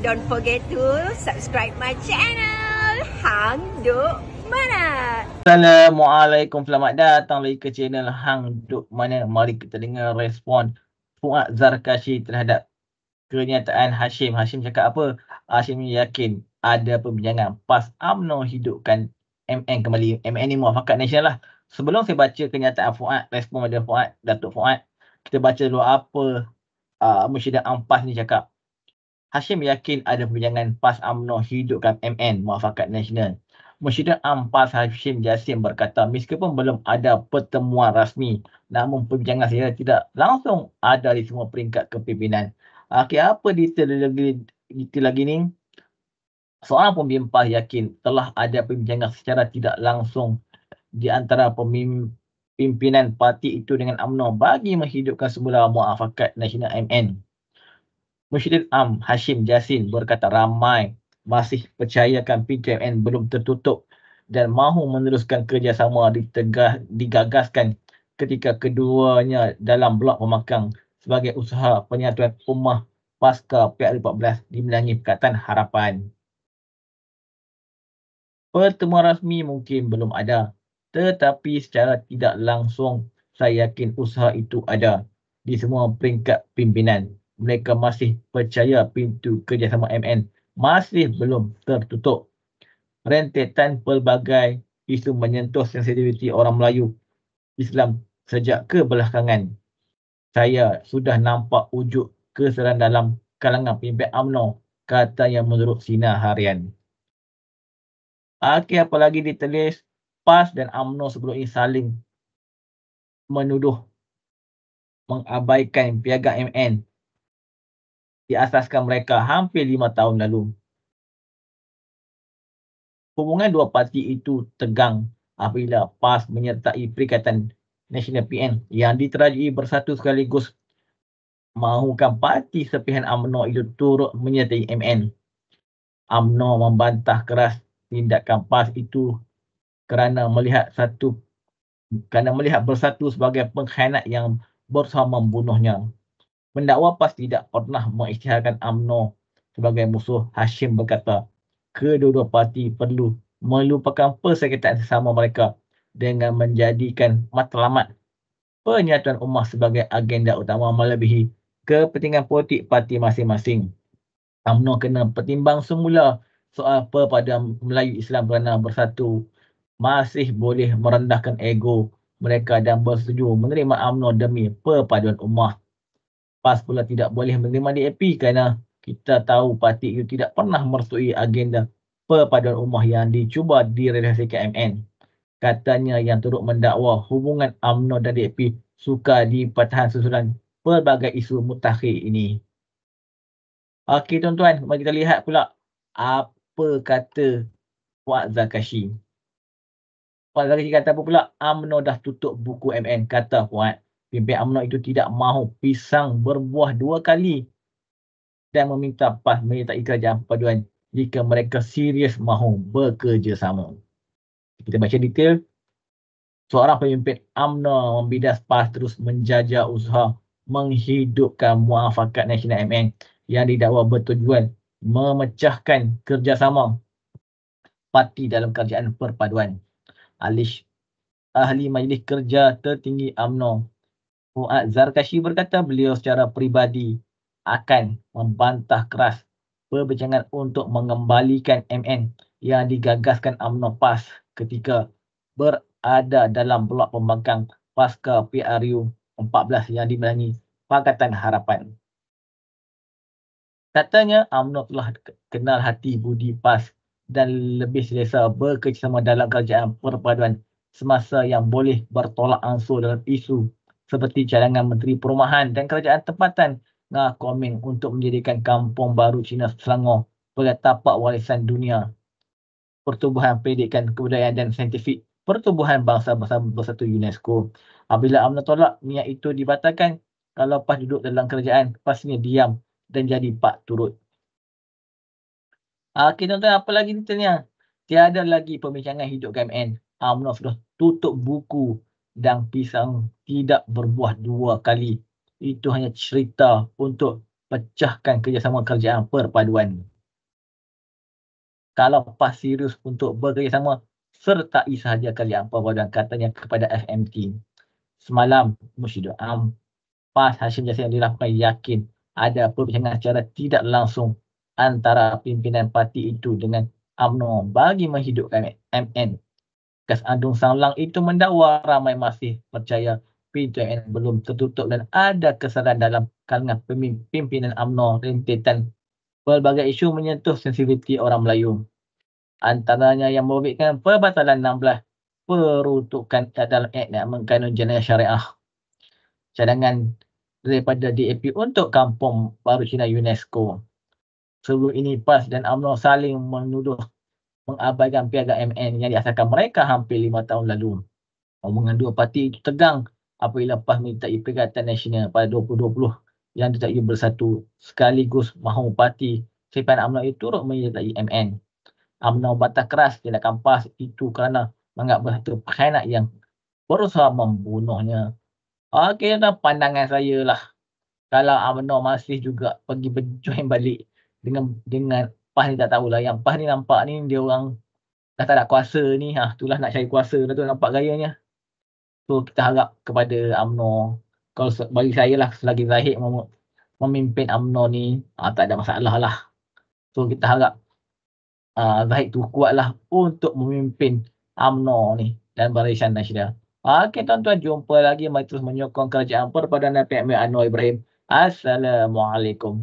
Don't forget to subscribe my channel Hang Duk Manat Assalamualaikum, selamat datang lagi ke channel Hang Duk Mana. Mari kita dengar respon Fuad Zarkashi terhadap kenyataan Hashim Hashim cakap apa? Hashim yakin ada perbincangan PAS UMNO hidupkan MN kembali MN ni muafakat nasional lah Sebelum saya baca kenyataan Fuad, respon pada Fuad, Datuk Fuad, kita baca dulu apa uh, Mursyidah Ampas ni cakap. Hashim yakin ada perbincangan PAS UMNO hidupkan MN Muafakat Nasional. Mesyidat Am PAS Hashim Jasim berkata meskipun belum ada pertemuan rasmi namun perbincangan saya tidak langsung ada di semua peringkat kepimpinan. Okey, apa detail lagi, detail lagi ni? Soalan pemimpin PAS yakin telah ada perbincangan secara tidak langsung di antara pemimpin pimpinan parti itu dengan UMNO bagi menghidupkan semula Muafakat Nasional MN. Mushidin Am Hashim Jasin berkata ramai masih percayakan PKMN belum tertutup dan mahu meneruskan kerjasama ditegah, digagaskan ketika keduanya dalam blok pemakang sebagai usaha penyatuan rumah pasca PR14 di Melangi Perkataan Harapan. Pertemuan rasmi mungkin belum ada tetapi secara tidak langsung saya yakin usaha itu ada di semua peringkat pimpinan mereka masih percaya pintu kerjasama MN masih belum tertutup. Rentetan pelbagai isu menyentuh sensitiviti orang Melayu Islam sejak kebelakangan. Saya sudah nampak wujud keseran dalam kalangan pimpin UMNO kata yang menurut Sina Harian. Akhir okay, apalagi ditulis PAS dan UMNO sebelum ini saling menuduh mengabaikan piaga MN diasaskan mereka hampir lima tahun lalu. Hubungan dua parti itu tegang apabila PAS menyertai Perikatan Nasional PN yang diterajui bersatu sekaligus mahukan parti sepihan UMNO itu turut menyertai MN. UMNO membantah keras tindakan PAS itu kerana melihat satu kerana melihat bersatu sebagai pengkhianat yang bersama membunuhnya pendakwa PAS tidak pernah mengisytiharkan UMNO sebagai musuh. Hashim berkata, kedua-dua parti perlu melupakan persekitaran sesama mereka dengan menjadikan matlamat penyatuan umat sebagai agenda utama melebihi kepentingan politik parti masing-masing. UMNO kena pertimbang semula soal perpaduan Melayu Islam Beranak Bersatu masih boleh merendahkan ego mereka dan bersetuju menerima UMNO demi perpaduan umat. PAS pula tidak boleh menerima DAP kerana kita tahu parti itu tidak pernah mertui agenda perpaduan umah yang dicuba direalisasikan MN. Katanya yang turut mendakwa hubungan UMNO dan DAP suka di dipertahan susulan pelbagai isu mutakhir ini. Okey tuan-tuan, mari kita lihat pula apa kata Wak Zakashi. Wak Zakashi kata apa pula? UMNO dah tutup buku MN, kata Wak bibit amnok itu tidak mahu pisang berbuah dua kali dan meminta PAS meminta kerajaan perpaduan jika mereka serius mahu bekerjasama. Kita baca detail. Seorang pemimpin UMNO membidas PAS terus menjajah usaha menghidupkan muafakat nasional MN yang didakwa bertujuan memecahkan kerjasama parti dalam kerajaan perpaduan. Alish, ahli majlis kerja tertinggi AMNO. Muaz Zarkashi berkata beliau secara peribadi akan membantah keras perbincangan untuk mengembalikan MN yang digagaskan UMNO PAS ketika berada dalam blok pembangkang pasca PRU 14 yang dimenangi Pakatan Harapan. Katanya UMNO telah kenal hati budi PAS dan lebih selesa bekerjasama dalam kerjaan perpaduan semasa yang boleh bertolak ansur dalam isu seperti cadangan Menteri Perumahan dan Kerajaan Tempatan Ngah Kuoming untuk menjadikan Kampung Baru Cina Selangor sebagai tapak warisan dunia. Pertubuhan Pendidikan Kebudayaan dan Saintifik Pertubuhan Bangsa-Bangsa Bersatu UNESCO. Apabila UMNO tolak niat itu dibatalkan, kalau PAS duduk dalam kerajaan, pastinya diam dan jadi pak turut. Ah, kita tonton apa lagi ni tanya. Tiada lagi pembincangan hidup KMN. UMNO sudah tutup buku dan pisang tidak berbuah dua kali. Itu hanya cerita untuk pecahkan kerjasama kerjaan perpaduan. Kalau pas serius untuk bekerjasama, sertai sahaja kalian perpaduan katanya kepada FMT. Semalam, Mursyidu Am, pas Hashim Jasin yang dilakukan yakin ada perbincangan secara tidak langsung antara pimpinan parti itu dengan UMNO bagi menghidupkan MN. Kas Andung Sanglang itu mendakwa ramai masih percaya pintu yang belum tertutup dan ada kesalahan dalam kalangan pimpinan UMNO rentetan pelbagai isu menyentuh sensitiviti orang Melayu. Antaranya yang merupakan perbatalan 16 perutukan dalam Ek dan Mengkanun Jenayah Syariah. Cadangan daripada DAP untuk Kampung Baru Cina UNESCO. Sebelum ini PAS dan UMNO saling menuduh mengabaikan piaga MN yang diasaskan mereka hampir lima tahun lalu. Omongan dua parti itu tegang apabila PAS menitai Perikatan Nasional pada 2020 yang tidak bersatu sekaligus mahu parti Sipan UMNO itu turut menyertai MN. UMNO batas keras tindakan PAS itu kerana menganggap satu perkhianat yang berusaha membunuhnya. Okey, itu pandangan saya lah. Kalau UMNO masih juga pergi berjoin balik dengan dengan PAS ni tak tahu lah. yang PAS ni nampak ni dia orang dah tak ada kuasa ni ha itulah nak cari kuasa dah tu nampak gayanya so kita harap kepada Amno. kalau bagi saya lah selagi Zahid mem- memimpin Amno ni ha, tak ada masalah lah so kita harap uh, Zahid tu kuat lah untuk memimpin Amno ni dan barisan nasional ha, Okey tuan-tuan jumpa lagi mari terus menyokong kerajaan perpaduan Nabi Anwar Ibrahim Assalamualaikum